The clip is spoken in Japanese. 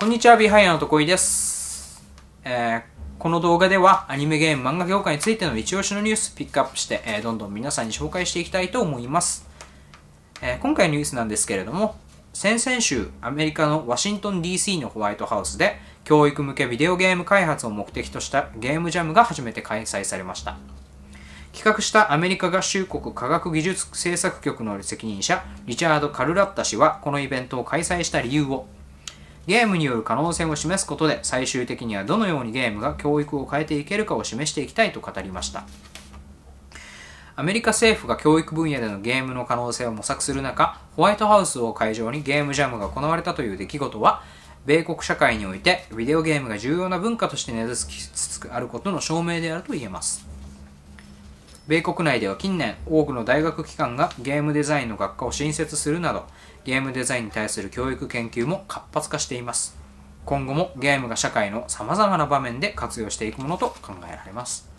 こんにちは、ビハイアのとこいです、えー、この動画ではアニメゲーム漫画業界についての一押しのニュースピックアップして、えー、どんどん皆さんに紹介していきたいと思います。えー、今回のニュースなんですけれども、先々週、アメリカのワシントン DC のホワイトハウスで、教育向けビデオゲーム開発を目的としたゲームジャムが初めて開催されました。企画したアメリカ合衆国科学技術政策局の責任者、リチャード・カルラッタ氏は、このイベントを開催した理由を、ゲームによる可能性を示すことで最終的にはどのようにゲームが教育を変えていけるかを示していきたいと語りましたアメリカ政府が教育分野でのゲームの可能性を模索する中ホワイトハウスを会場にゲームジャムが行われたという出来事は米国社会においてビデオゲームが重要な文化として根付きつつあることの証明であると言えます米国内では近年多くの大学機関がゲームデザインの学科を新設するなどゲームデザインに対する教育研究も活発化しています今後もゲームが社会の様々な場面で活用していくものと考えられます